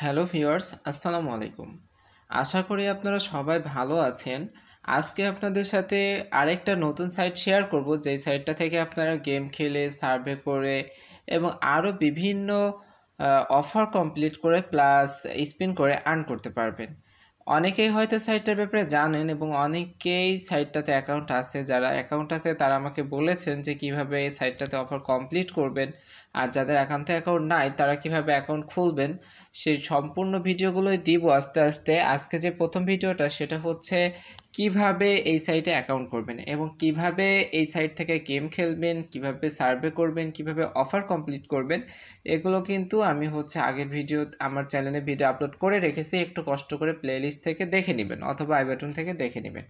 hello viewers আসসালামু আলাইকুম আশা করি আপনারা সবাই ভালো আছেন আজকে আপনাদের সাথে আরেকটা নতুন সাইট শেয়ার করব যেই সাইটটা থেকে আপনারা গেম খেলে সার্ভে করে এবং আরও বিভিন্ন অফার কমপ্লিট করে প্লাস স্পিন করে আর্ন করতে পারবেন অনেকেই হয়তো সাইটটার ব্যাপারে জানেন এবং অনেকেই সাইটটাতে অ্যাকাউন্ট আছে যারা অ্যাকাউন্ট আছে তারা আমাকে বলেছেন যে কিভাবে এই সাইটটাতে অফার কমপ্লিট করবেন আর যাদের অ্যাকাউন্টে অ্যাকাউন্ট নাই তারা কিভাবে অ্যাকাউন্ট খুলবেন সেই সম্পূর্ণ ভিডিওগুলোই দিব আস্তে আস্তে আজকে যে প্রথম ভিডিওটা সেটা হচ্ছে কিভাবে এই সাইটে অ্যাকাউন্ট করবেন এবং কিভাবে এই সাইট থেকে গেম খেলবেন কিভাবে সার্ভে করবেন কিভাবে অফার কমপ্লিট করবেন এগুলো কিন্তু আমি হচ্ছে আগের ভিডিও আমার চ্যানেলে ভিডিও আপলোড করে রেখেছি একটু কষ্ট করে প্লেলিস্ট থেকে দেখে নেবেন অথবা আইবাটন থেকে দেখে নেবেন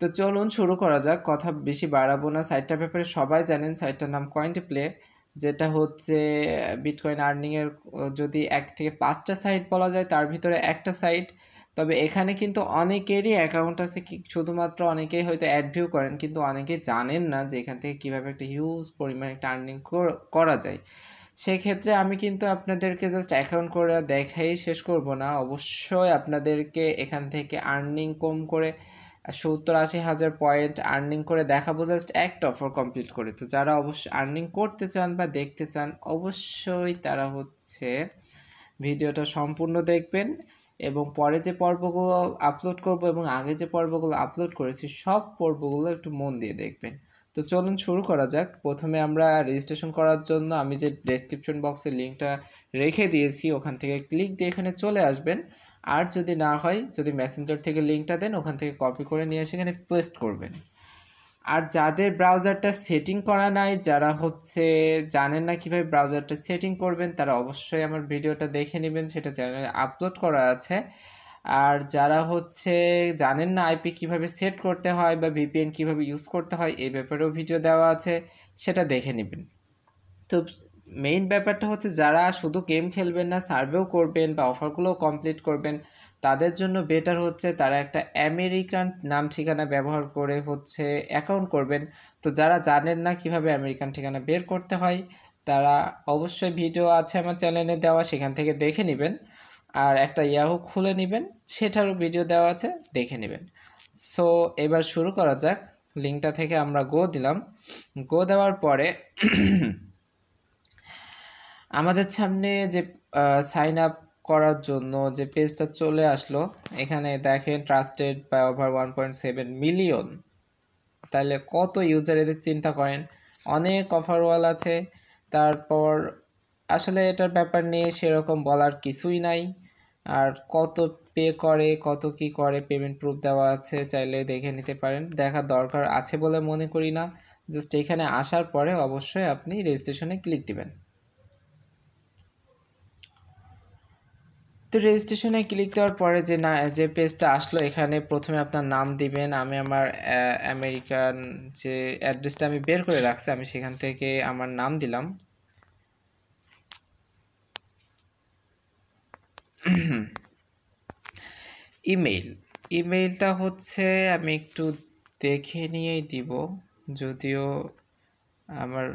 তো চলুন শুরু করা যাক কথা বেশি বাড়াবো না সাইটটার ব্যাপারে সবাই জানেন সাইটটার নাম কয়েন্ট প্লে যেটা হচ্ছে বিটকয়েন আর্নিংয়ের যদি এক থেকে পাঁচটা সাইট বলা যায় তার ভিতরে একটা সাইট তবে এখানে কিন্তু অনেকেরই অ্যাকাউন্ট আছে কি শুধুমাত্র অনেকেই হয়তো অ্যাডভিউ করেন কিন্তু অনেকে জানেন না যে এখান থেকে কীভাবে একটা হিউজ পরিমাণে একটা আর্নিং করা যায় সেক্ষেত্রে আমি কিন্তু আপনাদেরকে জাস্ট অ্যাকাউন্ট করে দেখাই শেষ করব না অবশ্যই আপনাদেরকে এখান থেকে আর্নিং কম করে সত্তর আশি হাজার পয়েন্ট আর্নিং করে দেখাবো জাস্ট একটা অফার কমপ্লিট করে তো যারা অবশ্যই আর্নিং করতে চান বা দেখতে চান অবশ্যই তারা হচ্ছে ভিডিওটা সম্পূর্ণ দেখবেন এবং পরে যে পর্বগুলো আপলোড করব এবং আগে যে পর্বগুলো আপলোড করেছি সব পর্বগুলো একটু মন দিয়ে দেখবেন তো চলুন শুরু করা যাক প্রথমে আমরা রেজিস্ট্রেশন করার জন্য আমি যে ডেসক্রিপশন বক্সে লিঙ্কটা রেখে দিয়েছি ওখান থেকে ক্লিক দিয়ে এখানে চলে আসবেন আর যদি না হয় যদি মেসেঞ্জার থেকে লিঙ্কটা দেন ওখান থেকে কপি করে নিয়ে এসে এখানে পেস্ট করবেন আর যাদের ব্রাউজারটা সেটিং করা নাই যারা হচ্ছে জানেন না কীভাবে ব্রাউজারটা সেটিং করবেন তারা অবশ্যই আমার ভিডিওটা দেখে নেবেন সেটা চ্যানেলে আপলোড করা আছে আর যারা হচ্ছে জানেন না আইপি কিভাবে সেট করতে হয় বা ভিপিএন কিভাবে ইউজ করতে হয় এই ব্যাপারেও ভিডিও দেওয়া আছে সেটা দেখে নেবেন তো মেইন ব্যাপারটা হচ্ছে যারা শুধু গেম খেলবেন না সার্ভেও করবেন বা অফারগুলোও কমপ্লিট করবেন তাদের জন্য বেটার হচ্ছে তারা একটা আমেরিকান নাম ঠিকানা ব্যবহার করে হচ্ছে অ্যাকাউন্ট করবেন তো যারা জানেন না কিভাবে আমেরিকান ঠিকানা বের করতে হয় তারা অবশ্যই ভিডিও আছে আমার চ্যানেলে দেওয়া সেখান থেকে দেখে নেবেন আর একটা ইয়াহু খুলে নেবেন সেটারও ভিডিও দেওয়া আছে দেখে নেবেন সো এবার শুরু করা যাক লিঙ্কটা থেকে আমরা গো দিলাম গো দেওয়ার পরে আমাদের সামনে যে সাইন আপ করার জন্য যে পেজটা চলে আসলো এখানে দেখেন ট্রাস্টেড বা over one point seven million তাহলে কত ইউজার এদের চিন্তা করেন অনেক অফারওয়াল আছে তারপর আসলে এটার ব্যাপার নিয়ে সেরকম বলার কিছুই নাই আর কত পে করে কত কি করে পেমেন্ট প্রুফ দেওয়া আছে চাইলে দেখে নিতে পারেন দেখা দরকার আছে বলে মনে করি না জাস্ট এখানে আসার পরে অবশ্যই আপনি রেজিস্ট্রেশনে ক্লিক দিবেন তো রেজিস্ট্রেশনে ক্লিক দেওয়ার পরে যে না যে পেজটা আসলো এখানে প্রথমে আপনার নাম দিবেন আমি আমার আমেরিকান যে অ্যাড্রেসটা আমি বের করে রাখছি আমি সেখান থেকে আমার নাম দিলাম ইমেইল ইমেইলটা হচ্ছে আমি একটু দেখে নিয়েই দিব যদিও আমার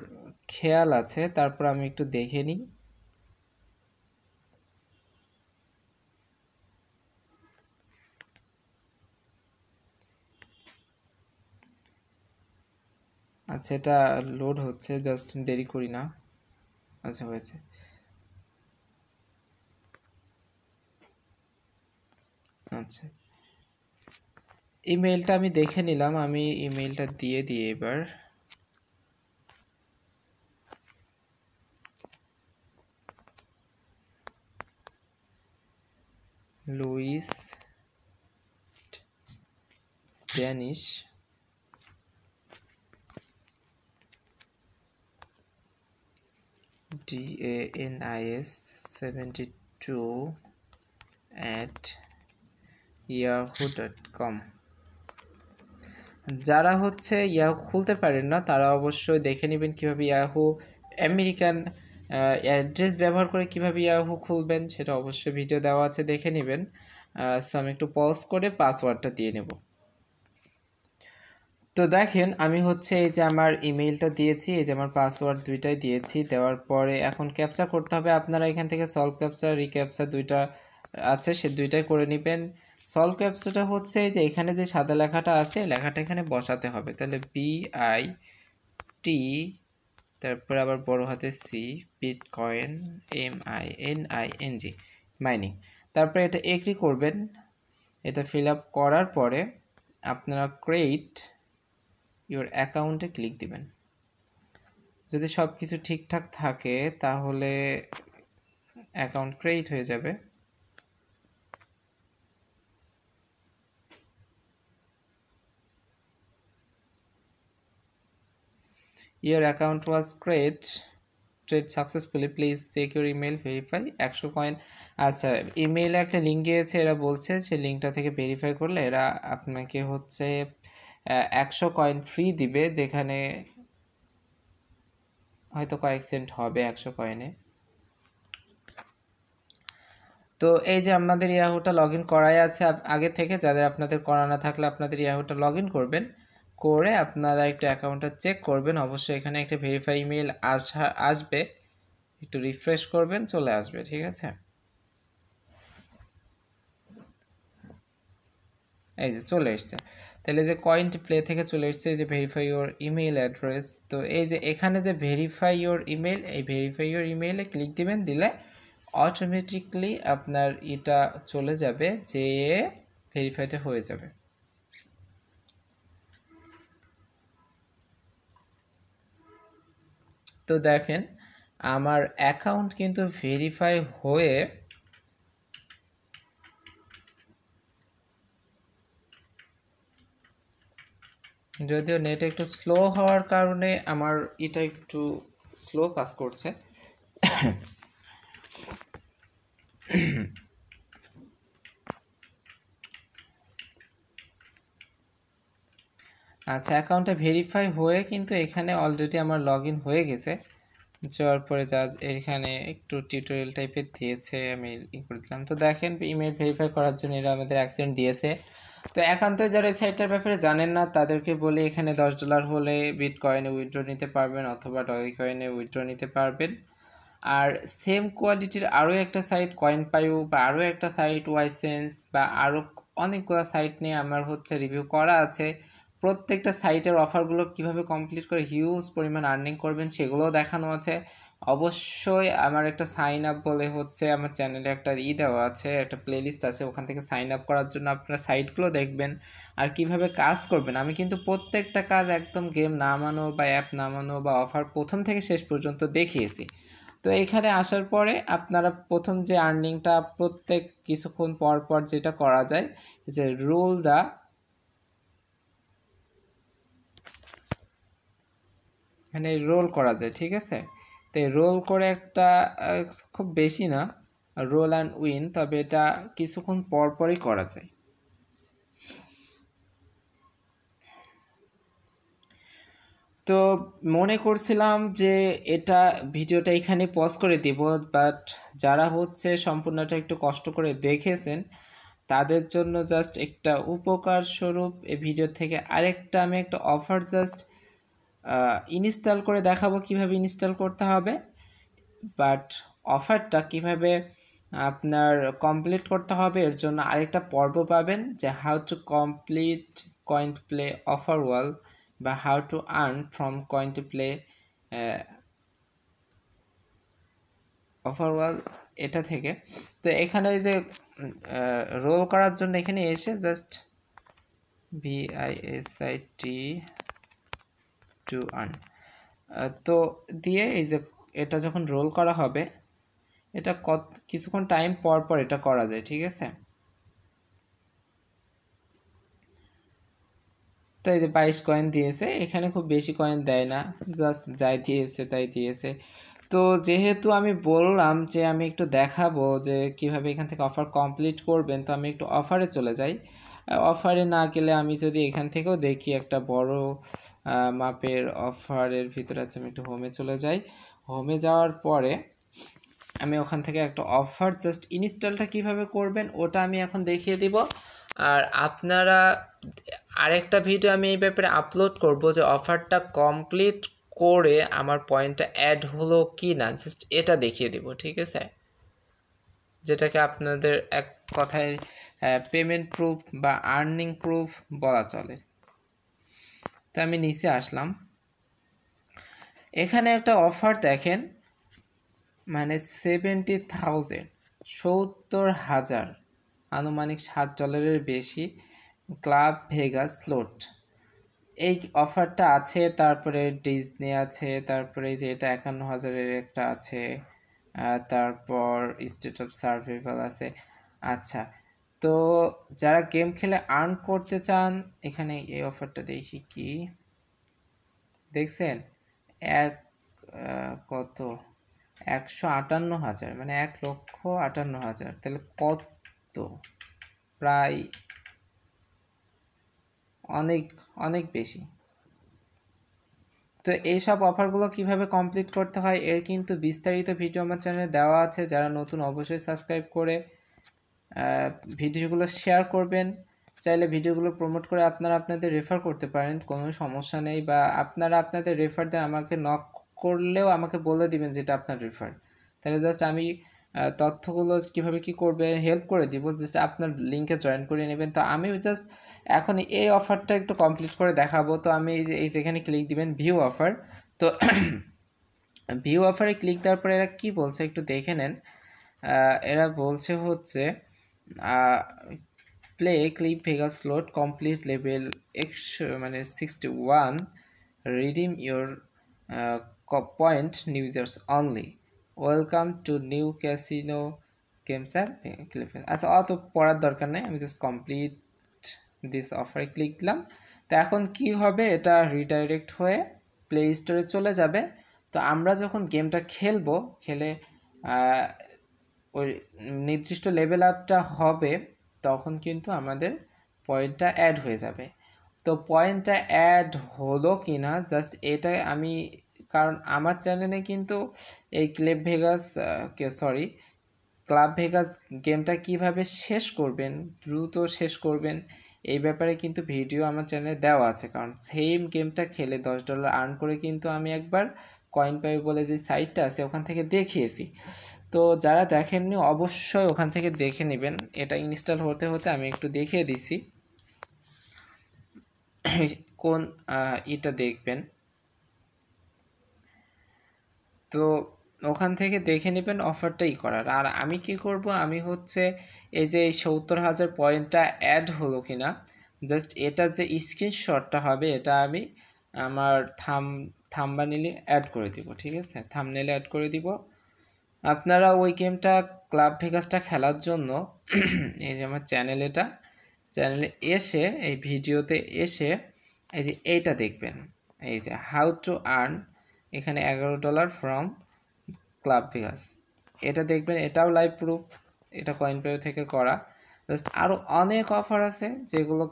খেয়াল আছে তারপর আমি একটু দেখে নিই আচ্ছা এটা লোড হচ্ছে জাস্ট দেরি করি না আচ্ছা হয়েছে আচ্ছা ইমেলটা আমি দেখে নিলাম আমি ইমেলটা দিয়ে দিই এবার Luis Danish DANIS72 at yahoo.com যারা হচ্ছে ইয়াহু খুলতে পারেন না তারা অবশ্যই দেখে নেবেন কিভাবে ইয়াহু আমেরিকান অ্যাড্রেস ব্যবহার করে কিভাবে ইয়াহু খুলবেন সেটা অবশ্যই ভিডিও দেওয়া আছে দেখে নেবেন সো আমি একটু পজ করে পাসওয়ার্ডটা দিয়ে নেবো তো দেখেন আমি হচ্ছে এই যে আমার ইমেইলটা দিয়েছি এই যে আমার পাসওয়ার্ড দুইটাই দিয়েছি দেওয়ার পরে এখন ক্যাপচা করতে হবে আপনারা এখান থেকে সলভ ক্যাপচা রিক্যাপচা দুইটা আছে সে দুইটাই করে নেবেন সলভ ক্যাপচাটা হচ্ছে যে এখানে যে সাদা লেখাটা আছে লেখাটা এখানে বসাতে হবে তাহলে বি আই টি তারপরে আবার বড় হাতে সি পিট coin M I N I N G mining তারপরে এটা এগ্রি করবেন এটা ফিল আপ করার পরে আপনারা ক্রেডিট ইউর অ্যাকাউন্টে ক্লিক দিবেন যদি সব কিছু ঠিকঠাক থাকে তাহলে অ্যাকাউন্ট ক্রিয়েট হয়ে যাবে your account was created trade successfully please check your email verify একশো কয়েন আচ্ছা ইমেইলে একটা লিঙ্ক গিয়েছে এরা বলছে সেই লিঙ্কটা থেকে ভেরিফাই করলে এরা আপনাকে হচ্ছে একশো কয়েন ফ্রি দিবে যেখানে হয়তো কয়েক সেন্ট হবে একশো কয়েনে তো এই যে আমাদের ইয়াহুটা লগ ইন করাই আছে আগে থেকে যাদের আপনাদের করা না থাকলে আপনাদের ইয়াহুটা লগ ইন করবেন করে আপনারা একটু অ্যাকাউন্টটা চেক করবেন অবশ্যই এখানে একটা ভেরিফাই ইমেল আসা আসবে একটু রিফ্রেশ করবেন চলে আসবে ঠিক আছে এই যে চলে এসছে তাহলে যে কয়েন্ট প্লে থেকে চলে এসছে যে ভেরিফাই ইউর ইমেল অ্যাড্রেস তো এই যে এখানে যে ভেরিফাই ইউর ইমেল এই ভেরিফাই ইউর ইমেইলে ক্লিক দিবেন দিলে অটোমেটিকলি আপনার এটা চলে যাবে যে ভেরিফাইটা হয়ে যাবে তো দেখেন আমার অ্যাকাউন্ট কিন্তু ভেরিফাই হয়ে যদিও নেট একটু স্লো হওয়ার কারণে আমার এটা একটু স্লো কাজ করছে আচ্ছা অ্যাকাউন্টটা ভেরিফাই হয়ে কিন্তু এখানে অলরেডি আমার লগ হয়ে গেছে যাওয়ার পরে যা এখানে একটু টিউটোরিয়াল টাইপের দিয়েছে আমি ই করে দিলাম তো দেখেন ইমেল ভেরিফাই করার জন্য এরা আমাদের অ্যাক্সিডেন্ট দিয়েছে তো একান্ত যারা এই সাইটটার ব্যাপারে জানেন না তাদেরকে বলি এখানে দশ ডলার হলে বিট কয়েনে উইথড্র নিতে পারবেন অথবা ডগি কয়েনে উইথড্র নিতে পারবেন আর সেম কোয়ালিটির আরও একটা সাইট কয়েন পাইও বা আরও একটা সাইট ওয়াইসেন্স বা আরও অনেকগুলো সাইট নিয়ে আমার হচ্ছে রিভিউ করা আছে প্রত্যেকটা সাইটের অফারগুলো কিভাবে কমপ্লিট করে হিউজ পরিমাণ আর্নিং করবেন সেগুলোও দেখানো আছে অবশ্যই আমার একটা সাইন আপ বলে হচ্ছে আমার চ্যানেলে একটা ই দেওয়া আছে একটা প্লেলিস্ট আছে ওখান থেকে সাইন আপ করার জন্য আপনারা সাইটগুলো দেখবেন আর কিভাবে কাজ করবেন আমি কিন্তু প্রত্যেকটা কাজ একদম গেম নামানো বা অ্যাপ নামানো বা অফার প্রথম থেকে শেষ পর্যন্ত দেখিয়েছি তো এখানে আসার পরে আপনারা প্রথম যে আর্নিংটা প্রত্যেক কিছুক্ষণ পর পর যেটা করা যায় যে রোল দা এখানে রোল করা যায় ঠিক আছে তো রোল করে একটা খুব বেশি না রোল অ্যান্ড উইন তবে এটা কিছুক্ষণ পরপরই করা যায় তো মনে করছিলাম যে এটা ভিডিওটা এখানে পজ করে দিব বাট যারা হচ্ছে সম্পূর্ণটা একটু কষ্ট করে দেখেছেন তাদের জন্য জাস্ট একটা উপকার স্বরূপ এই ভিডিও থেকে আরেকটা আমি একটা অফার জাস্ট ইনস্টল করে দেখাবো কিভাবে ইনস্টল করতে হবে বাট অফারটা কিভাবে আপনার কমপ্লিট করতে হবে এর জন্য আরেকটা পর্ব পাবেন যে how to complete coin play offer wall বা how to earn from coin to play offer wall এটা থেকে তো এখানে যে রোল করার জন্য এখানে এসে জাস্ট ভিআইএসআইটি টু আর্ন তো দিয়ে এই যে এটা যখন রোল করা হবে এটা কত কিছুক্ষণ টাইম পর পর এটা করা যায় ঠিক আছে তো এই যে বাইশ কয়েন দিয়েছে এখানে খুব বেশি কয়েন দেয় না জাস্ট যাই দিয়েছে তাই দিয়েছে তো যেহেতু আমি বললাম যে আমি একটু দেখাবো যে কিভাবে এখান থেকে অফার কমপ্লিট করবেন তো আমি একটু অফারে চলে যাই অফারে না গেলে আমি যদি এখান থেকেও দেখি একটা বড় মাপের অফারের ভিতরে আছে আমি একটু হোমে চলে যাই হোমে যাওয়ার পরে আমি ওখান থেকে একটা অফার জাস্ট ইনস্টলটা কিভাবে করবেন ওটা আমি এখন দেখিয়ে দিব আর আপনারা আরেকটা ভিডিও আমি এই ব্যাপারে আপলোড করব যে অফারটা কমপ্লিট করে আমার পয়েন্টটা অ্যাড হলো কি না জাস্ট এটা দেখিয়ে দিব ঠিক আছে যেটাকে আপনাদের এক কথায় পেমেন্ট প্রুফ বা আর্নিং প্রুফ বলা চলে তো আমি নিচে আসলাম এখানে একটা অফার দেখেন মানে সেভেন্টি থাউজেন্ড সত্তর হাজার আনুমানিক সাত ডলারের বেশি ক্লাব ভেগাস স্লোট এই অফারটা আছে তারপরে ডিজনি আছে তারপরে যে এটা একান্ন হাজারের একটা আছে তারপর স্টেট অফ সার্ভাইভাল আছে আচ্ছা তো যারা গেম খেলে আর্ন করতে চান এখানে এই অফারটা দেখি কি দেখছেন এক কত একশো আটান্ন হাজার মানে এক লক্ষ আটান্ন হাজার তাহলে কত প্রায় অনেক অনেক বেশি তো এইসব অফারগুলো কিভাবে কমপ্লিট করতে হয় এর কিন্তু বিস্তারিত ভিডিও আমার চ্যানেলে দেওয়া আছে যারা নতুন অবশ্যই সাবস্ক্রাইব করে ভিডিওগুলো শেয়ার করবেন চাইলে ভিডিওগুলো প্রমোট করে আপনারা আপনাদের রেফার করতে পারেন কোনো সমস্যা নেই বা আপনারা আপনাদের রেফার দেন আমাকে নক করলেও আমাকে বলে দিবেন যেটা আপনার রেফার তাহলে জাস্ট আমি তথ্যগুলো কিভাবে কি করবে হেল্প করে দিব জাস্ট আপনার লিঙ্কে জয়েন করে নেবেন তো আমি জাস্ট এখন এই অফারটা একটু কমপ্লিট করে দেখাবো তো আমি এই যে এই যেখানে ক্লিক দিবেন ভিউ অফার তো ভিউ অফারে ক্লিক দেওয়ার পরে এরা কী বলছে একটু দেখে নেন এরা বলছে হচ্ছে play Club Vegas slot complete level একশো মানে sixty one redeem your point new years only welcome to new casino games app ক্লিপ আচ্ছা অত পড়ার দরকার নেই আমি জাস্ট কমপ্লিট দিস অফারে ক্লিক দিলাম তো এখন কি হবে এটা রিডাইরেক্ট হয়ে প্লে স্টোরে চলে যাবে তো আমরা যখন গেমটা খেলবো খেলে ওই নির্দিষ্ট লেভেল আপটা হবে তখন কিন্তু আমাদের পয়েন্টটা অ্যাড হয়ে যাবে তো পয়েন্টটা অ্যাড হলো কি না জাস্ট এটাই আমি কারণ আমার চ্যানেলে কিন্তু এই Club Vegas sorry Club Vegas গেমটা কিভাবে শেষ করবেন দ্রুত শেষ করবেন এই ব্যাপারে কিন্তু ভিডিও আমার চ্যানেলে দেওয়া আছে কারণ সেম গেমটা খেলে দশ ডলার আর্ন করে কিন্তু আমি একবার কয়েন পাবে বলে যে সাইটটা আছে ওখান থেকে দেখিয়েছি তো যারা দেখেননি অবশ্যই ওখান থেকে দেখে নেবেন এটা ইনস্টল হতে হতে আমি একটু দেখিয়ে দিছি কোন এটা দেখবেন তো ওখান থেকে দেখে নেবেন অফারটাই করার আর আমি কি করব আমি হচ্ছে এই যে সত্তর হাজার পয়েন্টটা অ্যাড হলো কিনা জাস্ট এটা যে স্ক্রিনশটটা হবে এটা আমি আমার থাম থাম্বানেলে অ্যাড করে দিব ঠিক আছে থামনেলে অ্যাড করে দিব আপনারা ওই গেমটা ক্লাব ভেগাসটা খেলার জন্য এই যে আমার চ্যানেল এটা চ্যানেলে এসে এই ভিডিওতে এসে এই যে এইটা দেখবেন এই যে হাউ টু আর্ন এখানে এগারো ডলার ফ্রম ক্লাব ভেগাস এটা দেখবেন এটাও লাইভ প্রুফ এটা কয়েন পেয়ে থেকে করা জাস্ট আরও অনেক অফার আছে যেগুলো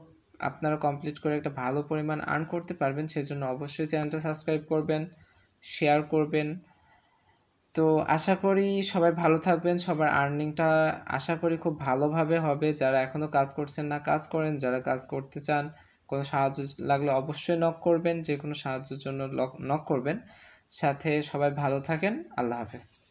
আপনারা কমপ্লিট করে একটা ভালো পরিমাণ আর্ন করতে পারবেন সেজন্য অবশ্যই চ্যানেলটা সাবস্ক্রাইব করবেন শেয়ার করবেন তো আশা করি সবাই ভালো থাকবেন সবার আর্নিংটা আশা করি খুব ভালোভাবে হবে যারা এখনও কাজ করছেন না কাজ করেন যারা কাজ করতে চান কোনো সাহায্য লাগলে অবশ্যই নক করবেন যে কোনো সাহায্যের জন্য নক করবেন সাথে সবাই ভালো থাকেন আল্লাহ হাফেজ